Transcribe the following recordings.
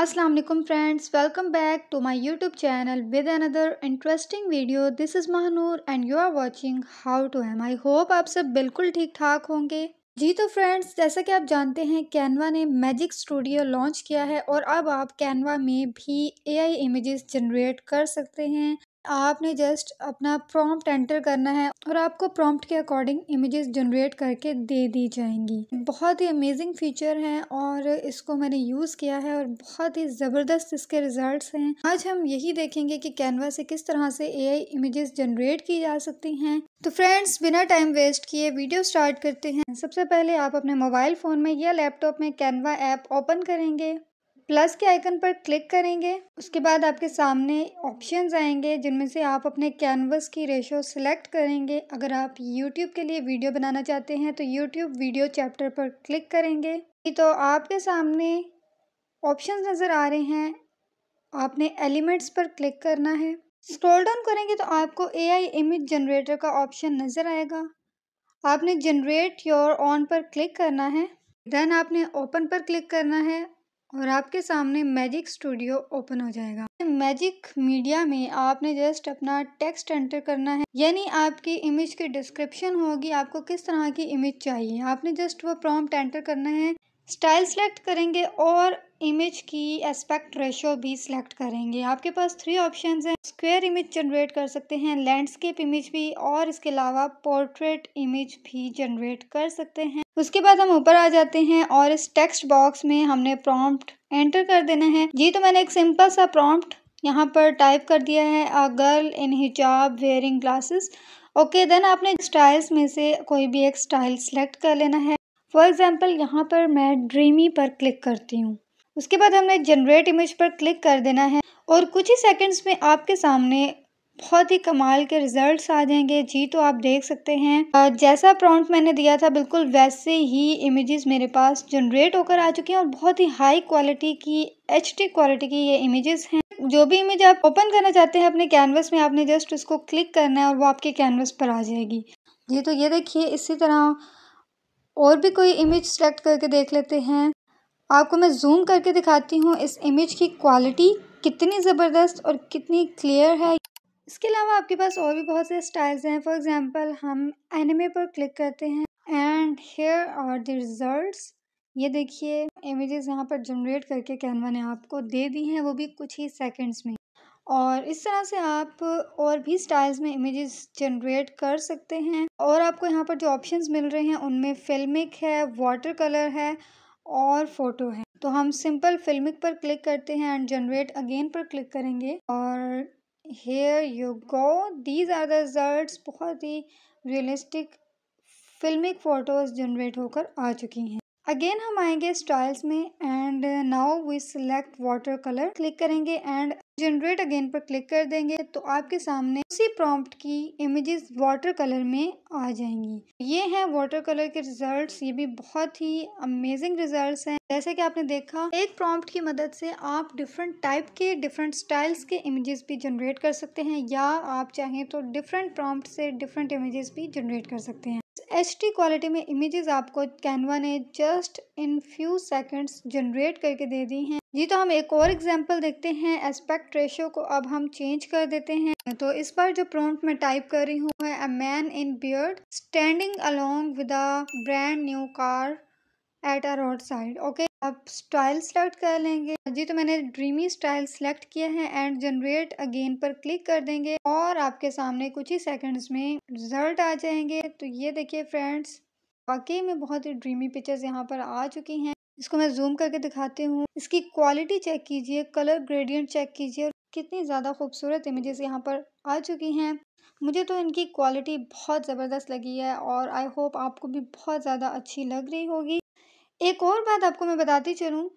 अस्सलाम वालेकुम friends welcome back to my YouTube channel with another interesting video this is Mahnoor and you are watching how to हैम I hope आप सब बिल्कुल ठीक ठाक होंगे जी तो फ्रेंड्स जैसा कि आप जानते हैं कैनवा ने मैजिक स्टूडियो लॉन्च किया है और अब आप कैनवा में भी एआई इमेजेस जनरेट कर सकते हैं आपने जस्ट अपना प्रॉम्प्ट एंटर करना है और आपको प्रॉम्प्ट के अकॉर्डिंग इमेजेस जनरेट करके दे दी जाएंगी बहुत ही अमेजिंग फीचर है और इसको मैंने यूज़ किया है और बहुत ही ज़बरदस्त इसके रिजल्ट्स हैं आज हम यही देखेंगे कि कैनवा से किस तरह से एआई इमेजेस जनरेट की जा सकती हैं तो फ्रेंड्स बिना टाइम वेस्ट किए वीडियो स्टार्ट करते हैं सबसे पहले आप अपने मोबाइल फ़ोन में या लैपटॉप में कैनवा ऐप ओपन करेंगे प्लस के आइकन पर क्लिक करेंगे उसके बाद आपके सामने ऑप्शंस आएंगे जिनमें से आप अपने कैनवस की रेशो सिलेक्ट करेंगे अगर आप यूट्यूब के लिए वीडियो बनाना चाहते हैं तो यूट्यूब वीडियो चैप्टर पर क्लिक करेंगे तो आपके सामने ऑप्शंस नज़र आ रहे हैं आपने एलिमेंट्स पर क्लिक करना है स्क्रॉल डाउन करेंगे तो आपको आई इमेज जनरेटर का ऑप्शन नज़र आएगा आपने जनरेट योर ऑन पर क्लिक करना है देन आपने ओपन पर क्लिक करना है और आपके सामने मैजिक स्टूडियो ओपन हो जाएगा मैजिक मीडिया में आपने जस्ट अपना टेक्स्ट एंटर करना है यानी आपकी इमेज की डिस्क्रिप्शन होगी आपको किस तरह की इमेज चाहिए आपने जस्ट वो प्रॉम्प्ट एंटर करना है स्टाइल सेलेक्ट करेंगे और इमेज की एस्पेक्ट रेशो भी सिलेक्ट करेंगे आपके पास थ्री ऑप्शंस हैं स्क्वायर इमेज जनरेट कर सकते हैं लैंडस्केप इमेज भी और इसके अलावा पोर्ट्रेट इमेज भी जनरेट कर सकते हैं उसके बाद हम ऊपर आ जाते हैं और इस टेक्स्ट बॉक्स में हमने प्रॉम्प्ट एंटर कर देना है जी तो मैंने एक सिंपल सा प्रॉम्प्ट यहाँ पर टाइप कर दिया है अ girl in hijab wearing glasses okay then आपने स्टाइल्स में से कोई भी एक स्टाइल सेलेक्ट कर लेना है फॉर एग्ज़ाम्पल यहाँ पर मैं ड्रीमी पर क्लिक करती हूँ उसके बाद हमने जनरेट इमेज पर क्लिक कर देना है और कुछ ही सेकंड्स में आपके सामने बहुत ही कमाल के रिजल्ट्स आ जाएंगे जी तो आप देख सकते हैं जैसा प्रॉन्ट मैंने दिया था बिल्कुल वैसे ही इमेजेस मेरे पास जनरेट होकर आ चुकी हैं और बहुत ही हाई क्वालिटी की एच क्वालिटी की ये इमेजेस हैं जो भी इमेज आप ओपन करना चाहते हैं अपने कैनवस में आपने जस्ट उसको क्लिक करना है और वो आपके कैनवस पर आ जाएगी जी तो ये देखिए इसी तरह और भी कोई इमेज सेलेक्ट करके देख लेते हैं आपको मैं जूम करके दिखाती हूँ इस इमेज की क्वालिटी कितनी ज़बरदस्त और कितनी क्लियर है इसके अलावा आपके पास और भी बहुत से स्टाइल्स हैं फॉर एग्जांपल हम एनिमे पर क्लिक करते हैं and here are the results ये देखिए इमेजेस यहाँ पर जनरेट करके कैनवा ने आपको दे दी हैं वो भी कुछ ही सेकंड्स में और इस तरह से आप और भी स्टाइल्स में इमेजेस जनरेट कर सकते हैं और आपको यहाँ पर जो ऑप्शंस मिल रहे हैं उनमें फिल्मिक है वाटर कलर है और फोटो है तो हम सिंपल फिल्मिक पर क्लिक करते हैं एंड जनरेट अगेन पर क्लिक करेंगे और here you go these are the result बहुत ही रियलिस्टिक फिल्मिक फ़ोटोज़ जनरेट होकर आ चुकी हैं अगेन हम आएंगे स्टाइल्स में and now we select watercolour click करेंगे एंड जनरेट अगेन पर क्लिक कर देंगे तो आपके सामने उसी प्रॉम्प्ट की इमेजेस वाटर कलर में आ जाएंगी ये हैं वाटर कलर के रिजल्ट्स ये भी बहुत ही अमेजिंग रिजल्ट्स हैं जैसे कि आपने देखा एक प्रॉम्प्ट की मदद से आप डिफरेंट टाइप के डिफरेंट स्टाइल्स के इमेजेस भी जनरेट कर सकते हैं या आप चाहें तो डिफरेंट प्रॉम्प्ट से डिफरेंट इमेजेस भी जनरेट कर सकते हैं एच डी क्वालिटी में इमेजेस आपको कैनवा ने just in few seconds generate करके दे दी हैं जी तो हम एक और एग्जांपल देखते हैं एस्पेक्ट रेशो को अब हम चेंज कर देते हैं तो इस बार जो प्रॉम्प्ट में टाइप कर रही हूँ है a man in beard standing along with a brand new car at a road side okay अब स्टाइल सेलेक्ट कर लेंगे जी तो मैंने ड्रीमी स्टाइल सेलेक्ट किया है एंड जनरेट अगेन पर क्लिक कर देंगे और आपके सामने कुछ ही सेकंड्स में रिजल्ट आ जाएंगे तो ये देखिए फ्रेंड्स वाकई में बहुत ही ड्रीमी पिक्चर्स यहाँ पर आ चुकी हैं इसको मैं जूम करके दिखाती हूँ इसकी क्वालिटी चेक कीजिए कलर ग्रेडियंट चेक कीजिए कितनी ज़्यादा खूबसूरत इमेजेस यहाँ पर आ चुकी हैं मुझे तो इनकी क्वालिटी बहुत ज़बरदस्त लगी है और आई होप आपको भी बहुत ज़्यादा अच्छी लग रही होगी एक और बात आपको मैं बताती चलूँ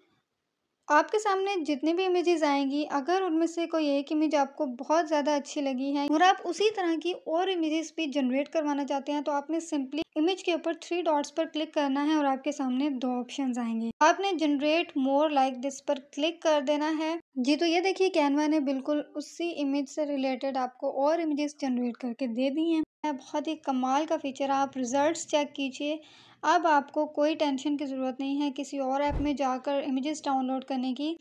आपके सामने जितनी भी इमेजेस आएंगी अगर उनमें से कोई एक इमेज आपको बहुत ज़्यादा अच्छी लगी है और आप उसी तरह की और इमेजेस भी जनरेट करवाना चाहते हैं तो आपने सिंपली इमेज के ऊपर थ्री डॉट्स पर क्लिक करना है और आपके सामने दो ऑप्शन आएंगे आपने जनरेट मोर लाइक दिस पर क्लिक कर देना है जी तो ये देखिए कैनवा ने बिल्कुल उसी इमेज से रिलेटेड आपको और इमेजेस जनरेट करके दे दी हैं बहुत ही कमाल का फीचर आप रिजल्ट चेक कीजिए अब आपको कोई टेंशन की ज़रूरत नहीं है किसी और ऐप में जाकर इमेजेस डाउनलोड करने की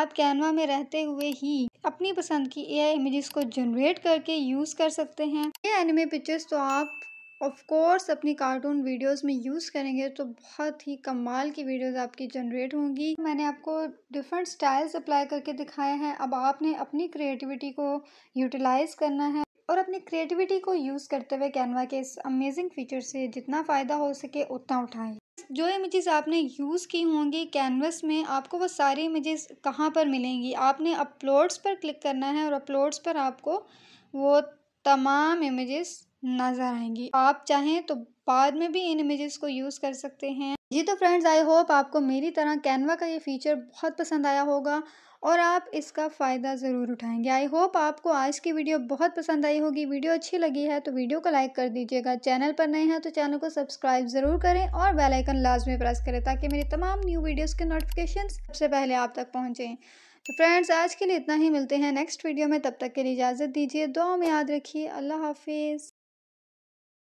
आप कैनवा में रहते हुए ही अपनी पसंद की आई इमेजेस को जनरेट करके यूज़ कर सकते हैं ये एनिमे पिक्चर्स तो आप ऑफ कोर्स अपनी कार्टून वीडियोस में यूज़ करेंगे तो बहुत ही कमाल की वीडियोस आपकी जनरेट होंगी मैंने आपको डिफरेंट स्टाइल्स अप्लाई करके दिखाए हैं अब आपने अपनी क्रिएटिविटी को यूटिलाइज करना है और अपनी क्रिएटिविटी को यूज़ करते हुए कैनवा के इस अमेजिंग फीचर से जितना फ़ायदा हो सके उतना उठाएं जो इमेजेस आपने यूज़ की होंगी कैनवस में आपको वो सारी इमेजेस कहाँ पर मिलेंगी आपने अपलोड्स पर क्लिक करना है और अपलोड्स पर आपको वो तमाम इमेजेस नज़र आएंगी आप चाहें तो बाद में भी इन इमेजेस को यूज़ कर सकते हैं जी तो फ्रेंड्स आई होप आपको मेरी तरह कैनवा का ये फ़ीचर बहुत पसंद आया होगा और आप इसका फ़ायदा ज़रूर उठाएंगे आई होप आपको आज की वीडियो बहुत पसंद आई होगी वीडियो अच्छी लगी है तो वीडियो को लाइक कर दीजिएगा चैनल पर नए हैं तो चैनल को सब्सक्राइब ज़रूर करें और बेल आइकन लाजमी प्रेस करें ताकि मेरी तमाम न्यू वीडियोस के नोटिफिकेशन सबसे पहले आप तक पहुँचें तो फ्रेंड्स आज के लिए इतना ही मिलते हैं नेक्स्ट वीडियो में तब तक के लिए इजाज़त दीजिए दो में याद रखिए अल्लाह हाफिज़